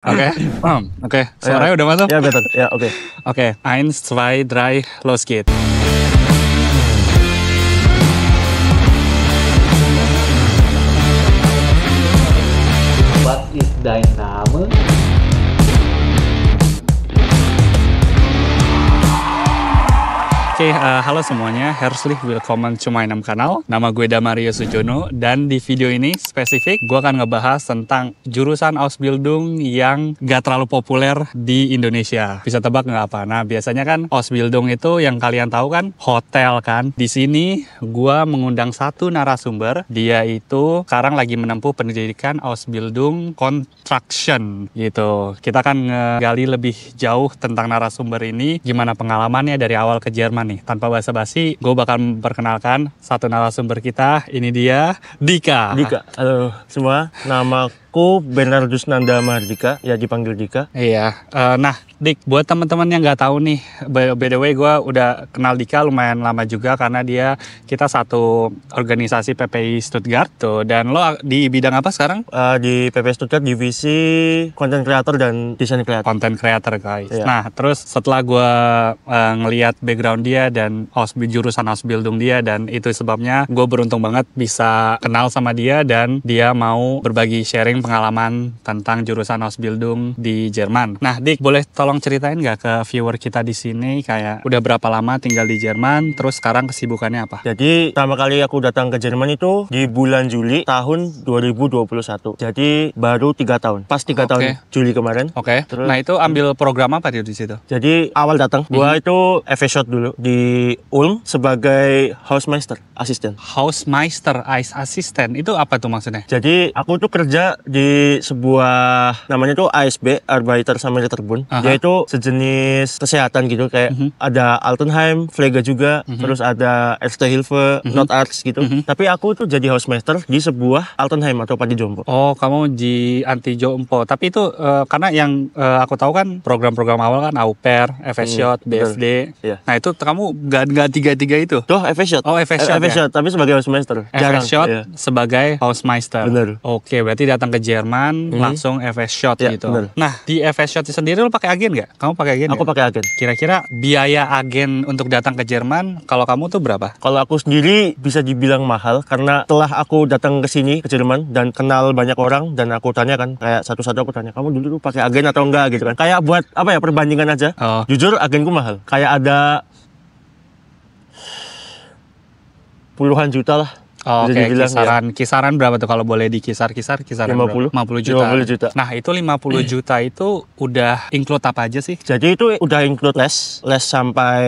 Oke, Okay. Eh, oke, okay. Ya. Suaranya ya. udah masuk? Ya betul. Ya oke. okay. Oke, Okay. Eins, zwei, drei, los geht's. Oke, okay, uh, eh, halo semuanya. Herzlich Welcome to my name kanal. Nama gue Damario Sujono dan di video ini spesifik gue akan ngebahas tentang jurusan Ausbildung yang gak terlalu populer di Indonesia. Bisa tebak nggak apa? Nah, biasanya kan Ausbildung itu yang kalian tahu kan hotel kan. Di sini gue mengundang satu narasumber. Dia itu sekarang lagi menempuh pendidikan Ausbildung Construction gitu. Kita akan ngegali lebih jauh tentang narasumber ini, gimana pengalamannya dari awal ke Jerman nih, tanpa basa-basi, gue bakal memperkenalkan satu narasumber kita. Ini dia, Dika. Dika, halo semua. Nama Aku Bernardus Nanda Mardika, ya dipanggil Dika. Iya. Uh, nah, Dik, buat teman-teman yang nggak tahu nih, by, by the way gue udah kenal Dika lumayan lama juga karena dia kita satu organisasi PPI Stuttgart tuh. Dan lo di bidang apa sekarang? Uh, di PPI Stuttgart divisi content creator dan desain creator. Content creator guys. Iya. Nah, terus setelah gue uh, ngelihat background dia dan Ausbildung, jurusan osbildung dia dan itu sebabnya gue beruntung banget bisa kenal sama dia dan dia mau berbagi sharing pengalaman tentang jurusan Ausbildung di Jerman. Nah, Dik, boleh tolong ceritain nggak ke viewer kita di sini kayak udah berapa lama tinggal di Jerman, terus sekarang kesibukannya apa? Jadi, pertama kali aku datang ke Jerman itu di bulan Juli tahun 2021. Jadi, baru tiga tahun. Pas tiga okay. tahun Juli kemarin. Oke. Okay. nah, itu ambil program apa di situ? Jadi, awal datang, gua hmm. itu FA e Shot dulu di Ulm sebagai housemeister, asisten. Housemeister, ice assistant. Itu apa tuh maksudnya? Jadi, aku tuh kerja di sebuah namanya tuh ASB arbiter sama Aha. Dia itu sejenis kesehatan gitu kayak uh mhm. -huh. ada Altenheim, Flega juga, uh mhm. -huh. terus ada Erste Hilfe, uh mhm. -huh. Not Arts gitu. Uh -huh. Tapi aku tuh jadi housemaster di sebuah Altenheim atau Padi Jompo. Oh, kamu di Anti Jompo. Tapi itu uh, karena yang uh, aku tahu kan program-program awal kan au pair, FSJ, hmm, BFD. yeah. Nah, itu kamu gak, nggak tiga-tiga itu. Tuh, FSJ. Oh, FSJ. Eh, ya? tapi sebagai housemaster. FSJ yeah. sebagai housemaster. Bener. Oke, berarti datang ke Jerman hmm. langsung FS Shot yeah, gitu. Bener. Nah di FS Shot sendiri lo pakai agen nggak? Kamu pakai agen? Aku pakai agen. Kira-kira biaya agen untuk datang ke Jerman kalau kamu tuh berapa? Kalau aku sendiri bisa dibilang mahal karena telah aku datang ke sini ke Jerman dan kenal banyak orang dan aku tanya kan kayak satu-satu aku tanya kamu dulu tuh pakai agen atau enggak gitu kan? Kayak buat apa ya perbandingan aja. Oh. Jujur agenku mahal. Kayak ada puluhan juta lah Oh, Oke, okay. Ya. kisaran ya. kisaran berapa tuh kalau boleh dikisar-kisar kisaran 50 berapa? 50 juta. 50 juta. Nah, itu 50 juta itu udah include apa aja sih? Jadi itu udah include les, les sampai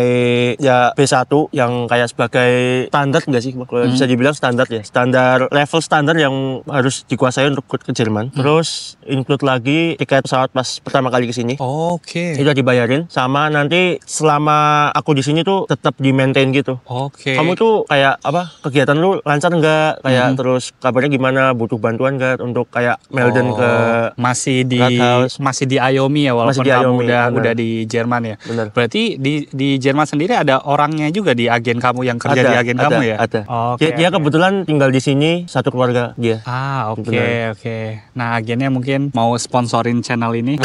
ya B1 yang kayak sebagai standar enggak sih? Kalau hmm. bisa dibilang standar ya. Standar level standar yang harus dikuasai untuk ke Jerman. Hmm. Terus include lagi tiket pesawat pas pertama kali ke sini. Oke. Okay. Itu dibayarin sama nanti selama aku di sini tuh tetap di maintain gitu. Oke. Okay. Kamu tuh kayak apa? Kegiatan lu lancar enggak kayak hmm. terus kabarnya gimana butuh bantuan enggak untuk kayak Melden oh, ke masih di Rathaus. masih di Ayomi ya walaupun masih di Ayomi, Iomi, udah udah di Jerman ya. Bener. Berarti di di Jerman sendiri ada orangnya juga di agen kamu yang kerja ada, di agen ada, kamu ya? Ada. Oh, okay, dia, okay. kebetulan tinggal di sini satu keluarga dia. Ah, oke okay, oke. Okay. Nah, agennya mungkin mau sponsorin channel ini.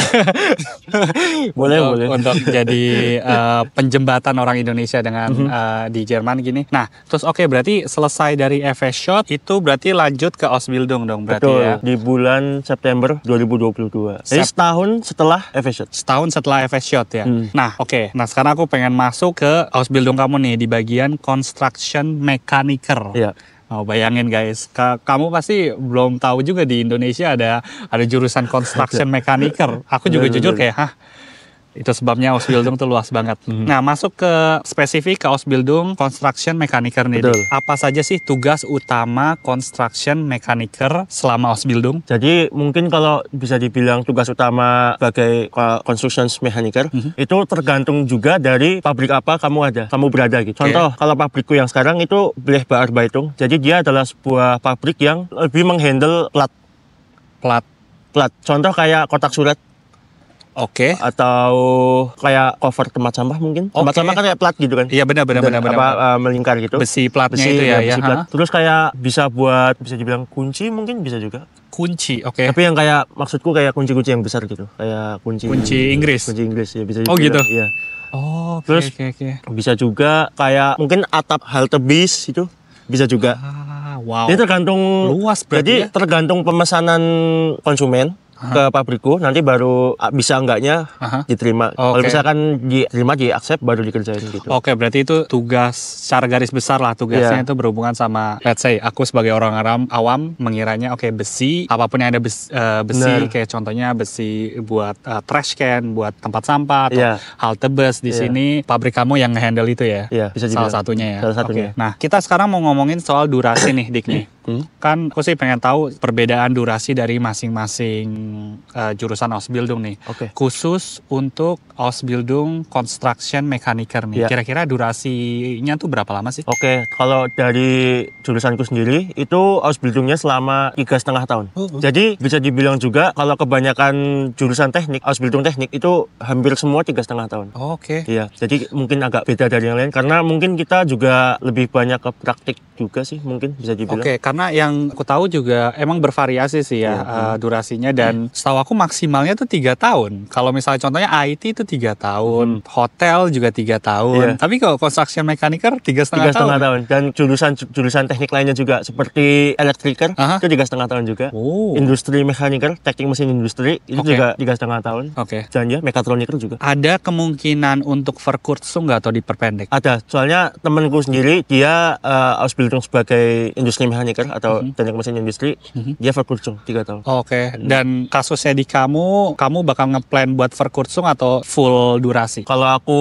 boleh, untuk, boleh. Untuk jadi uh, penjembatan orang Indonesia dengan uh, di Jerman gini. Nah, terus oke okay, berarti selesai dari FS Shot itu berarti lanjut ke Ausbildung dong berarti Betul, ya. di bulan September 2022. Eh, Sep Jadi setahun setelah FS Shot. Setahun setelah FS Shot ya. Hmm. Nah, oke. Okay. Nah, sekarang aku pengen masuk ke Ausbildung kamu nih di bagian construction mechaniker. Iya. Oh, bayangin guys, ka kamu pasti belum tahu juga di Indonesia ada ada jurusan construction mechaniker. Aku juga jujur kayak, hah itu sebabnya Ausbildung tuh luas banget. Hmm. Nah, masuk ke spesifik ke Ausbildung Construction Mechaniker nih. Betul. Apa saja sih tugas utama Construction Mechaniker selama Ausbildung? Jadi, mungkin kalau bisa dibilang tugas utama sebagai Construction Mechaniker hmm. itu tergantung juga dari pabrik apa kamu ada, kamu berada gitu. Contoh, okay. kalau pabrikku yang sekarang itu Bleh Baar Baitung. Jadi, dia adalah sebuah pabrik yang lebih menghandle plat plat plat. Contoh kayak kotak surat Oke. Okay. Atau kayak cover tempat sampah mungkin. Okay. Tempat sampah kan kayak plat gitu kan. Iya benar benar benar benar. Apa uh, melingkar gitu. Besi platnya besi, itu ya, iya, ya. Besi ya. plat. Terus kayak bisa buat bisa dibilang kunci mungkin bisa juga kunci, oke. Okay. Tapi yang kayak maksudku kayak kunci-kunci yang besar gitu, kayak kunci kunci Inggris. Kunci Inggris ya bisa. Oh gitu. Iya. Oh, okay, terus okay, okay. bisa juga kayak mungkin atap halte bis itu bisa juga. Ah, wow. Jadi tergantung luas berarti. Jadi ya? tergantung pemesanan konsumen Aha. ke pabrikku nanti baru bisa enggaknya Aha. diterima. Okay. Kalau misalkan diterima di accept baru dikerjain gitu. Oke, okay, berarti itu tugas secara garis besar lah tugasnya yeah. itu berhubungan sama let's say aku sebagai orang awam awam mengiranya oke okay, besi apapun yang ada eh, besi, uh, besi nah. kayak contohnya besi buat uh, trash can, buat tempat sampah atau yeah. halte bus di yeah. sini pabrik kamu yang handle itu ya. Yeah, bisa salah satunya ya. Salah satunya. Okay. Nah, kita sekarang mau ngomongin soal durasi nih Dik nih hmm? kan aku sih pengen tahu perbedaan durasi dari masing-masing uh, jurusan Ausbildung nih. Okay. Khusus untuk Ausbildung Construction Mechaniker nih. Yeah. Kira-kira durasinya tuh berapa lama sih? Oke, okay. kalau dari jurusanku sendiri itu Ausbildungnya selama tiga setengah tahun. Uh, oh, huh oh. Jadi bisa dibilang juga kalau kebanyakan jurusan teknik Ausbildung teknik itu hampir semua tiga setengah tahun. Oh, oke. Okay. Iya. Jadi mungkin agak beda dari yang lain karena mungkin kita juga lebih banyak ke praktik juga sih mungkin bisa dibilang. Oke, okay, karena yang aku tahu juga emang bervariasi sih ya, uh, durasinya dan hmm. setahu aku maksimalnya tuh tiga tahun. Kalau misalnya contohnya IT itu tiga tahun, hmm. hotel juga tiga tahun. Yeah. Tapi kalau construction mekaniker tiga setengah tahun. tahun dan jurusan jurusan teknik lainnya juga seperti elektriker uh -huh. itu tiga setengah tahun juga. Oh. Industri mekaniker teknik mesin industri itu okay. juga tiga setengah tahun. Oke. Okay. Dan ya mekatroniker juga. Ada kemungkinan untuk verkursum nggak atau diperpendek? Ada, soalnya temanku sendiri dia uh, dihitung sebagai industri mechaniker atau mm -hmm. teknik mesin industri, mm -hmm. dia verkursung tiga tahun. Oke. Okay. Hmm. Dan kasusnya di kamu, kamu bakal ngeplan buat verkursung atau full durasi? Kalau aku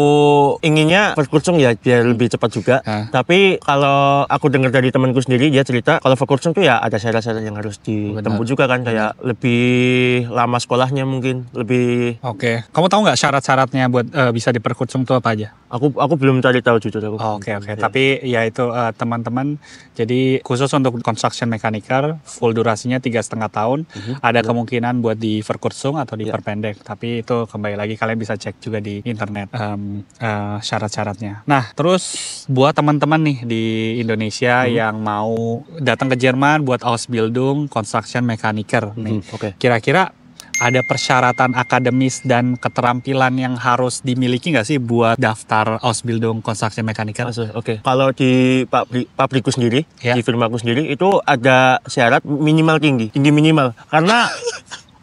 inginnya verkursung ya biar hmm. lebih cepat juga. Tapi kalau aku dengar dari temanku sendiri dia cerita kalau verkursung tuh ya ada syarat-syarat yang harus ditempuh juga kan kayak Benar. lebih lama sekolahnya mungkin lebih. Oke. Okay. Kamu tahu nggak syarat-syaratnya buat uh, bisa diperkursung tuh apa aja? Aku aku belum cari tahu jujur aku. Oke oh, oke. Okay, iya. okay. Tapi ya itu uh, teman-teman jadi khusus untuk construction mechanical full durasinya tiga setengah tahun. Mm-hmm. Ada yeah. kemungkinan buat di diverkursung atau iya. diperpendek. Yeah. Tapi itu kembali lagi kalian bisa cek juga di internet um, uh, syarat-syaratnya. Nah terus buat teman-teman nih di Indonesia mm-hmm. yang mau datang ke Jerman buat Ausbildung construction mechanical mm-hmm. nih. Mhm, okay. Kira-kira ada persyaratan akademis dan keterampilan yang harus dimiliki nggak sih buat daftar Ausbildung Konstruksi Mechanical? Oke. Okay. Kalau di pabrik, pabrikku sendiri, yeah. di firmaku sendiri itu ada syarat minimal tinggi, tinggi minimal. Karena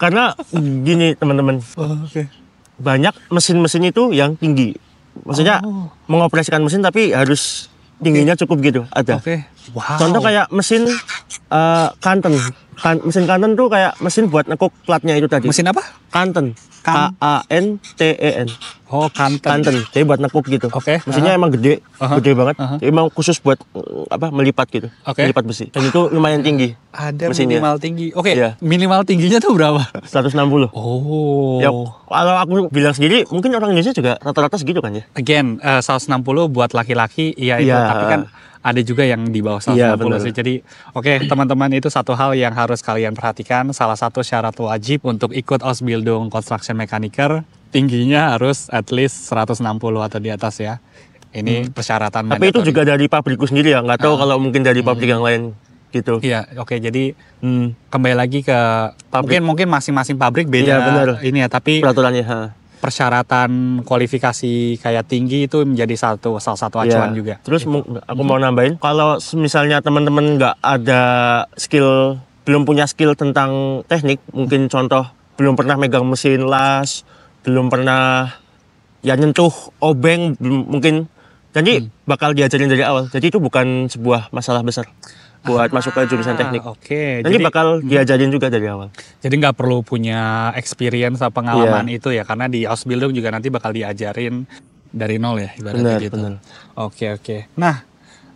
karena gini teman-teman. Oh, Oke. Okay. Banyak mesin-mesin itu yang tinggi. Maksudnya oh. mengoperasikan mesin tapi harus tingginya okay. cukup gitu ada. Okay. Wow. Contoh kayak mesin uh, eh, kanten. Kan, mesin kanten tuh kayak mesin buat nekuk platnya itu tadi. Mesin apa? Kanten. K A N T E N. Oh, kanten. Kanten. Jadi buat nekuk gitu. Oke. Okay. Mesinnya uh -huh. emang gede, uh -huh. gede banget. Uh -huh. emang khusus buat mm, apa? Melipat gitu. Okay. Melipat besi. Dan itu lumayan tinggi. Ada mesinnya. minimal tinggi. Oke. Okay. Iya. Yeah. Minimal tingginya tuh berapa? 160. Oh. Ya, kalau aku bilang sendiri, mungkin orang Indonesia juga rata-rata segitu kan ya. Again, eh, uh, 160 buat laki-laki iya yeah. itu, iya. tapi kan ada juga yang di bawah 150 ya, sih. Jadi oke okay, teman-teman itu satu hal yang harus kalian perhatikan. Salah satu syarat wajib untuk ikut Ausbildung Construction Mechaniker tingginya harus at least 160 atau di atas ya. Ini hmm. persyaratan. Tapi mandatory. itu juga dari pabrikku sendiri ya, nggak tahu uh, kalau mungkin dari pabrik hmm. yang lain gitu. Iya, oke. Okay, jadi hmm, kembali lagi ke pabrik. mungkin mungkin masing-masing pabrik beda ya, ini ya, tapi peraturannya. Ha persyaratan kualifikasi kayak tinggi itu menjadi satu salah satu iya. acuan yeah. juga. Terus gitu. aku mau nambahin kalau misalnya teman-teman nggak ada skill belum punya skill tentang teknik, mungkin contoh belum pernah megang mesin las, belum pernah ya nyentuh obeng belum mungkin jadi hmm. bakal diajarin dari awal. Jadi itu bukan sebuah masalah besar buat ah, masuk ke jurusan teknik. Oke. Okay. jadi, bakal diajarin juga dari awal. Jadi nggak perlu punya experience atau pengalaman yeah. itu ya karena di Ausbildung juga nanti bakal diajarin dari nol ya ibaratnya gitu. Oke Oke okay, oke. Okay. Nah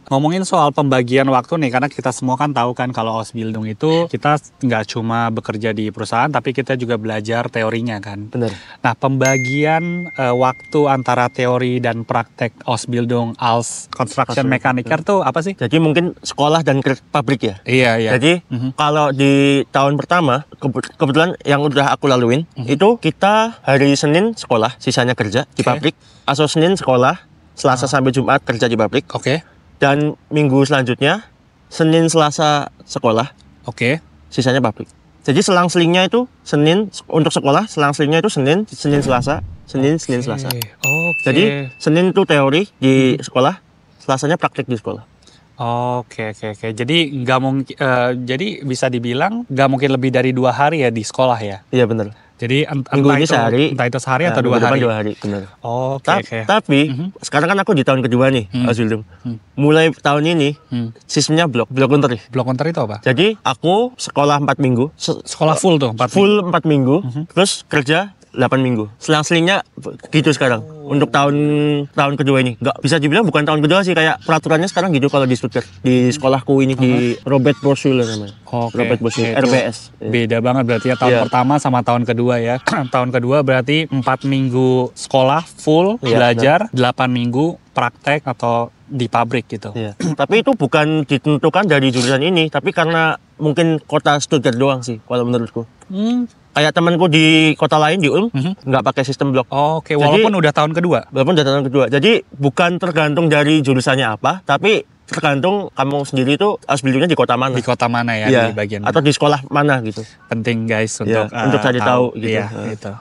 Ngomongin soal pembagian waktu nih, karena kita semua kan tahu kan kalau Ausbildung itu kita nggak cuma bekerja di perusahaan, tapi kita juga belajar teorinya kan. Benar. Nah, pembagian uh, waktu antara teori dan praktek Ausbildung als construction mechaniker tuh apa sih? Jadi mungkin sekolah dan pabrik ya. Iya, iya. Jadi mm -hmm. kalau di tahun pertama kebetulan yang udah aku laluin mm -hmm. itu kita hari Senin sekolah, sisanya kerja di pabrik. atau Senin sekolah, Selasa oh. sampai Jumat kerja di pabrik. Oke. Okay dan minggu selanjutnya Senin Selasa sekolah. Oke. Okay. Sisanya publik. Jadi selang-selingnya itu Senin untuk sekolah, selang-selingnya itu Senin, Senin Selasa, Senin, okay. Senin Selasa. Oke. okay. Jadi Senin itu teori di sekolah, Selasanya praktik di sekolah. Oke okay, oke okay, oke. Okay. Jadi nggak mungkin, uh, jadi bisa dibilang nggak mungkin lebih dari dua hari ya di sekolah ya? Iya benar. Jadi entah itu, sehari, entah itu sehari ya, atau dua hari. dua hari, benar. Oh, okay, Ta okay. Tapi mm -hmm. sekarang kan aku di tahun kedua nih, mm. Azulum. Mm. Mulai tahun ini mm. sistemnya blok blok konter. Blok konter itu apa? Jadi aku sekolah empat minggu. Se sekolah full tuh, 4 full minggu. empat minggu. Mm -hmm. Terus kerja 8 minggu. Selang-selingnya gitu sekarang. Oh. Untuk tahun tahun kedua ini. Gak bisa dibilang bukan tahun kedua sih kayak peraturannya sekarang gitu kalau di Stuttgart. Di sekolahku ini di Robert Borsula namanya. Okay. Robert Borsula okay. RBS. Beda banget berarti ya tahun yeah. pertama sama tahun kedua ya. tahun kedua berarti 4 minggu sekolah full yeah, iya, belajar, nah. 8 minggu praktek atau di pabrik gitu. Iya. tapi itu bukan ditentukan dari jurusan ini, tapi karena mungkin kota Stuttgart doang sih kalau menurutku. Hmm kayak temanku di kota lain di Ulm mm-hmm. nggak pakai sistem blok. Oh, Oke, okay. walaupun udah tahun kedua. Walaupun udah tahun kedua. Jadi bukan tergantung dari jurusannya apa, tapi tergantung kamu sendiri itu harus belinya di kota mana. Di kota mana ya, ya. di bagian atau di sekolah mana gitu. Penting guys iya, untuk ya, uh, untuk eh, cari tahu, gitu. Iya, gitu.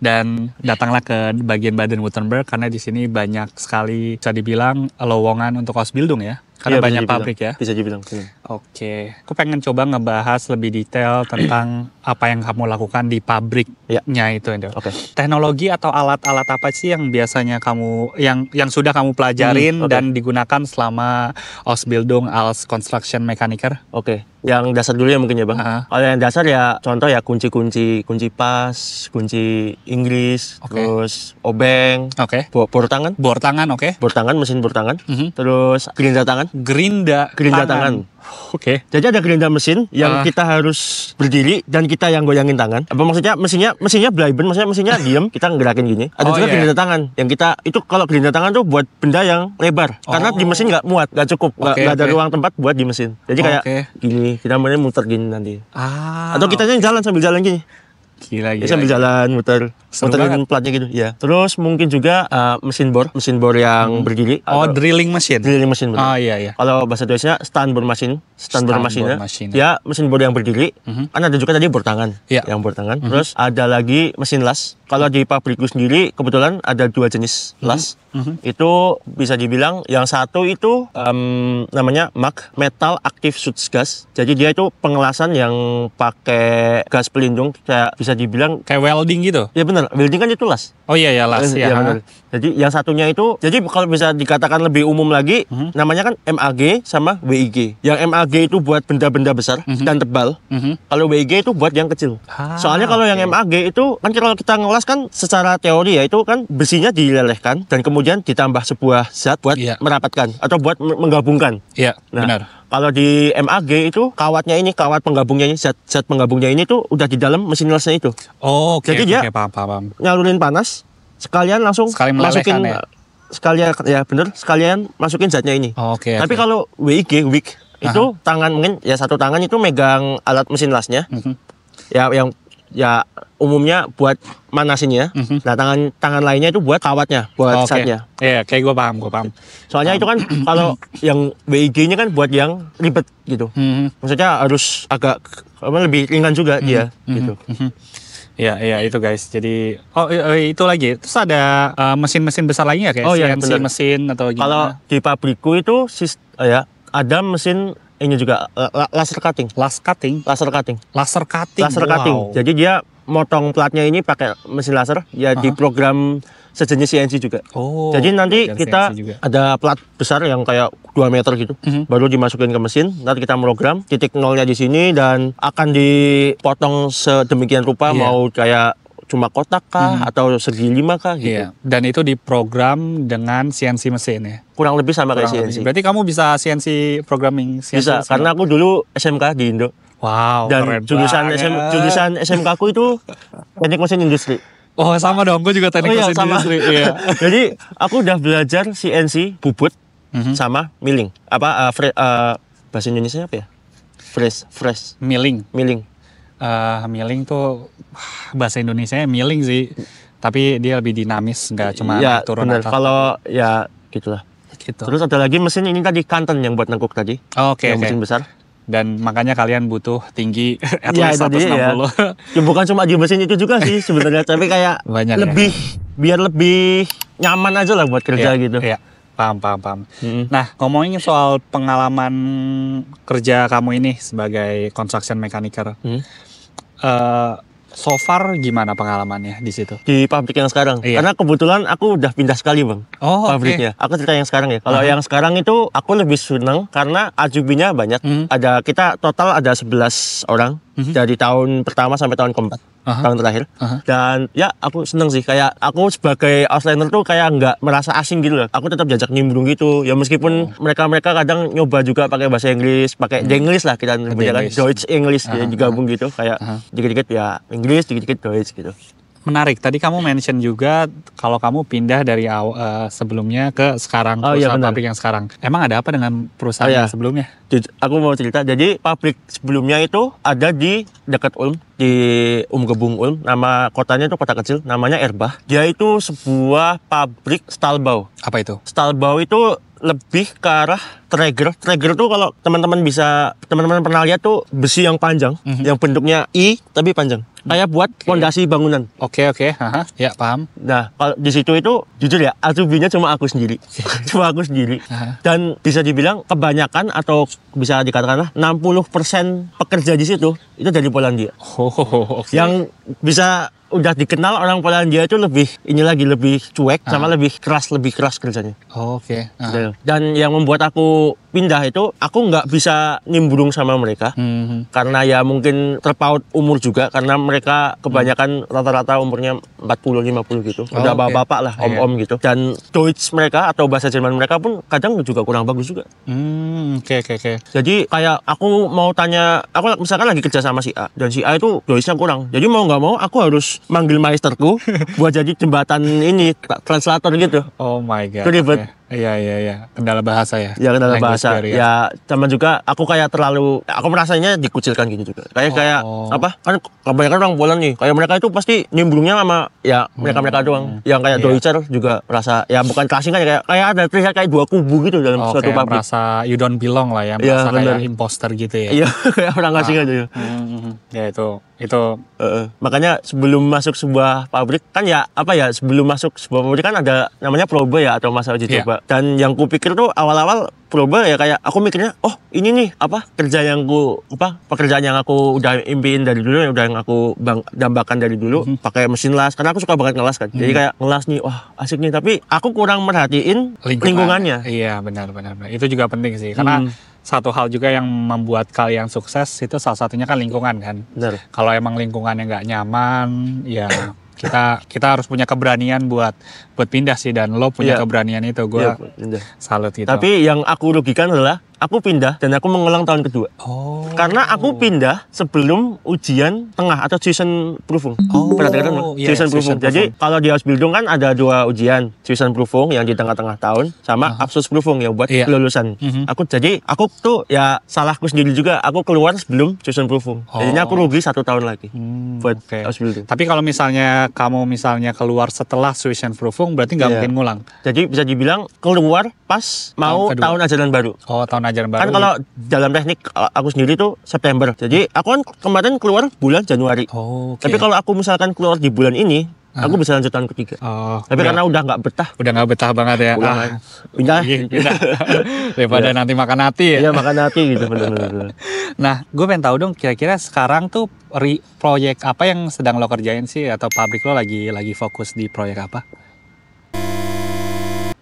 Dan datanglah ke bagian Baden-Württemberg karena di sini banyak sekali bisa dibilang lowongan untuk building ya. Karena ya, banyak pabrik ya. Bisa dibilang. Oke. Okay. Aku pengen coba ngebahas lebih detail tentang apa yang kamu lakukan di pabriknya ya. itu, Oke. Okay. Teknologi atau alat-alat apa sih yang biasanya kamu yang yang sudah kamu pelajarin hmm, okay. dan digunakan selama Ausbildung als Construction Mechaniker? Oke. Okay yang dasar dulu ya mungkin ya bang. uh Kalau yang dasar ya contoh ya kunci-kunci, kunci pas, kunci Inggris, okay. terus obeng, oke, okay. bor tangan, bor tangan, oke, okay. bor tangan, mesin bor tangan, uh-huh. terus gerinda tangan, gerinda, gerinda tangan. tangan Oke. Okay. Jadi ada gerinda mesin yang uh. kita harus berdiri dan kita yang goyangin tangan. Apa maksudnya mesinnya mesinnya blind, maksudnya mesinnya diem, kita ngerakin gini. Ada oh, juga yeah. gerinda tangan yang kita itu kalau gerinda tangan tuh buat benda yang lebar oh. karena di mesin nggak muat, nggak cukup, nggak okay, okay. ada ruang tempat buat di mesin. Jadi kayak okay. gini, kita mulai muter gini nanti. Ah. Atau kita okay. jalan sambil jalan gini. Gila, gila. Ya, sambil gila. jalan muter Seru muterin banget. platnya gitu ya. Terus mungkin juga uh, mesin bor, mesin bor yang hmm. berdiri. Oh, drilling mesin. Drilling mesin. Oh iya iya. Kalau bahasa Indonesia stand bor mesin standar board ya mesin board yang berdiri mm -hmm. kan ada juga tadi board tangan yeah. yang board tangan mm -hmm. terus ada lagi mesin las kalau di pabrikku sendiri kebetulan ada dua jenis mm -hmm. las mm -hmm. itu bisa dibilang yang satu itu um, namanya mag metal active suits gas jadi dia itu pengelasan yang pakai gas pelindung kayak bisa dibilang kayak welding gitu ya benar welding kan itu las oh iya ya las ya, ya benar jadi yang satunya itu jadi kalau bisa dikatakan lebih umum lagi mm -hmm. namanya kan MAG sama WIG yang MAG AG itu buat benda-benda besar mm -hmm. dan tebal. Mm -hmm. Kalau WG itu buat yang kecil. Ah, Soalnya kalau okay. yang MAG itu kan kalau kita ngelas kan secara teori ya itu kan besinya dilelehkan dan kemudian ditambah sebuah zat buat yeah. merapatkan atau buat menggabungkan. Iya, yeah, nah, benar. Kalau di MAG itu kawatnya ini kawat penggabungnya ini zat zat penggabungnya ini tuh udah di dalam mesin lasnya itu. Oh, oke. Okay, Jadi okay, dia okay, paham, paham. nyalurin panas sekalian langsung Sekali masukin ya? sekalian ya bener sekalian masukin zatnya ini. Oh, Oke. Okay, Tapi okay. kalau WIG WIG itu Aha. tangan mungkin ya satu tangan itu megang alat mesin lasnya uh-huh. ya yang ya umumnya buat manasinnya. uh-huh. Nah tangan tangan lainnya itu buat kawatnya, buat oh, okay. satnya. yeah, kayak gue paham, gue paham. Soalnya paham. itu kan kalau yang WIG-nya kan buat yang ribet gitu. uh-huh. Maksudnya harus agak apa lebih ringan juga uh-huh. dia uh-huh. gitu. uh-huh. Ya, ya itu guys. Jadi oh itu lagi. Terus ada eh, mesin-mesin uh, mesin -mesin besar lainnya ya, kayak oh, CNC iya, mesin atau gimana? Kalau di pabrikku itu sis, uh, ya ada mesin ini juga laser cutting. Laser cutting. Laser cutting. Laser cutting. Laser cutting. Wow. Jadi dia motong platnya ini pakai mesin laser ya uh-huh. di program sejenis CNC juga. Oh. Jadi nanti kita ada plat besar yang kayak 2 meter gitu. Uh-huh. Baru dimasukin ke mesin, nanti kita program titik nolnya di sini dan akan dipotong sedemikian rupa yeah. mau kayak cuma kotak kah hmm. atau segi lima kah gitu. Yeah. Dan itu diprogram dengan CNC mesin ya. Kurang lebih sama Kurang kayak lebih. CNC. Berarti kamu bisa CNC programming CNC Bisa, CNC. karena aku dulu SMK di Indo. Wow, Dan jurusan SM, jurusan SMK aku itu teknik mesin industri. Oh sama dong, gue juga oh teknik oh, iya, mesin sama. industri. Iya. Jadi aku udah belajar CNC bubut mm -hmm. sama milling. Apa uh, fre, uh, bahasa Indonesia apa ya? Fresh, fresh. Milling. Milling uh, eh, milling tuh bahasa Indonesia milling sih tapi dia lebih dinamis nggak cuma ya, turun bener. atau kalau ya gitulah gitu. terus ada lagi mesin ini tadi kanten yang buat nengkuk tadi oh, oke okay, okay. mesin besar dan makanya kalian butuh tinggi at ya, least 160 ya. ya bukan cuma di mesin itu juga sih sebenarnya tapi kayak Banyak ya. lebih ya. biar lebih nyaman aja lah buat kerja ya, gitu ya paham paham paham. hmm Nah ngomongin soal pengalaman kerja kamu ini sebagai construction mechaniker, hmm uh, so far gimana pengalamannya di situ? Di pabrik yang sekarang. Iya. Karena kebetulan aku udah pindah sekali, Bang. Oh, pabriknya. Okay. Aku cerita yang sekarang ya. Kalau uh -huh. yang sekarang itu aku lebih senang karena ajubinya banyak. Hmm. Ada kita total ada 11 orang hmm. dari tahun pertama sampai tahun keempat. Aha. tahun terakhir Aha. dan ya aku seneng sih kayak aku sebagai outliner tuh kayak nggak merasa asing gitu loh aku tetap jajak nyimbrung gitu ya meskipun oh. mereka mereka kadang nyoba juga pakai bahasa Inggris pakai hmm. lah kita nyebutnya kan. Deutsch English gitu, ya digabung gitu kayak dikit-dikit ya Inggris dikit-dikit Deutsch gitu menarik. Tadi kamu mention juga kalau kamu pindah dari uh, sebelumnya ke sekarang oh, iya, perusahaan iya pabrik yang sekarang. Emang ada apa dengan perusahaan oh, iya. yang sebelumnya? Aku mau cerita. Jadi pabrik sebelumnya itu ada di dekat Ulm di Umgebung Ulm. Nama kotanya itu kota kecil, namanya Erbah. Dia itu sebuah pabrik stalbau. Apa itu? Stalbau itu lebih ke arah trigger, trigger tuh kalau teman-teman bisa teman-teman pernah lihat tuh besi yang panjang, mm-hmm. yang bentuknya I tapi panjang. Mhm. Kayak buat pondasi okay. bangunan. Oke okay, oke, okay. ya paham. Nah kalau di situ itu jujur ya, atubinya cuma aku sendiri, cuma aku sendiri. Aha. Dan bisa dibilang kebanyakan atau bisa dikatakanlah 60% pekerja di situ itu dari Polandia. Oh, okay. Yang bisa udah dikenal orang Polandia itu lebih ini lagi lebih cuek sama ah. lebih keras lebih keras kerjanya. Oh, Oke. Okay. Ah. Gitu. Dan yang membuat aku pindah itu aku nggak bisa nimbrung sama mereka hmm. karena ya mungkin terpaut umur juga karena mereka kebanyakan hmm. rata-rata hmm. umurnya 40-50 gitu oh, udah bapak bapak-bapak lah iya. om-om yeah. gitu dan Deutsch mereka atau bahasa Jerman mereka pun kadang juga kurang bagus juga hmm oke oke oke jadi kayak aku mau tanya aku misalkan lagi kerja sama si A dan si A itu Deutschnya kurang jadi mau nggak mau aku harus manggil maesterku buat jadi jembatan ini translator gitu oh my god itu ribet Iya iya iya, kendala bahasa ya. Iya kendala Language bahasa. Barrier. Ya, sama juga aku kayak terlalu aku merasanya dikucilkan gitu juga. Kayak oh. kayak apa? Kan kebanyakan orang Poland nih, kayak mereka itu pasti nyembrungnya sama ya mereka-mereka hmm. doang. Hmm. Yang kayak yeah. Deutscher juga merasa ya bukan klasik kan kayak kayak ada terlihat kayak dua kubu gitu dalam oh, suatu pabrik. merasa you don't belong lah ya, iya, merasa ya, kayak imposter gitu ya. Iya, kayak orang asing ah. aja. Hmm, hmm, hmm. ya itu itu uh, makanya sebelum masuk sebuah pabrik kan ya apa ya sebelum masuk sebuah pabrik kan ada namanya proba ya atau masa uji yeah. coba dan yang kupikir tuh awal-awal proba ya kayak aku mikirnya oh ini nih apa kerja yang ku apa pekerjaan yang aku udah impiin dari dulu yang udah yang aku bang, dambakan dari dulu mm -hmm. pakai mesin las karena aku suka banget ngelas kan mm -hmm. jadi mhm. kayak ngelas nih wah asik nih tapi aku kurang merhatiin Lingkungan. lingkungannya iya benar benar benar itu juga penting sih karena mm -hmm satu hal juga yang membuat kalian sukses itu salah satunya kan lingkungan kan. Benar. Kalau emang lingkungannya nggak nyaman, ya kita kita harus punya keberanian buat buat pindah sih dan lo punya yeah. keberanian itu gue yeah, iya, salut gitu. Tapi yang aku rugikan adalah aku pindah dan aku mengulang tahun kedua. Oh. Karena aku pindah sebelum ujian tengah atau season proofing. Oh. Pernah dengar kan? Yeah, iya, season proofing. Jadi kalau di house building kan ada dua ujian, season proofing yang di tengah-tengah tahun sama uh-huh. absus proofing yang buat yeah. kelulusan. uh Aku jadi aku tuh ya salahku sendiri juga. Aku keluar sebelum season proofing. Oh. Jadinya aku oh. rugi satu tahun lagi hmm, buat okay. building. Tapi kalau misalnya kamu misalnya keluar setelah season proofing kampung berarti nggak yeah. mungkin ngulang. Jadi bisa dibilang keluar pas mau tahun, tahun ajaran baru. Oh, tahun ajaran kan baru. Kan kalau dalam teknik aku sendiri tuh September. Jadi hmm. aku kan kemarin keluar bulan Januari. Oh, okay. Tapi kalau aku misalkan keluar di bulan ini, Ah. Aku bisa lanjut tahun ketiga. Oh, Tapi ya. karena udah nggak betah. Udah nggak betah banget ya. ah. Pindah. Iya, Daripada ya. nanti makan hati ya. Iya makan hati gitu Bener -bener. nah, gue pengen tahu dong kira-kira sekarang tuh proyek apa yang sedang lo kerjain sih atau pabrik lo lagi lagi fokus di proyek apa?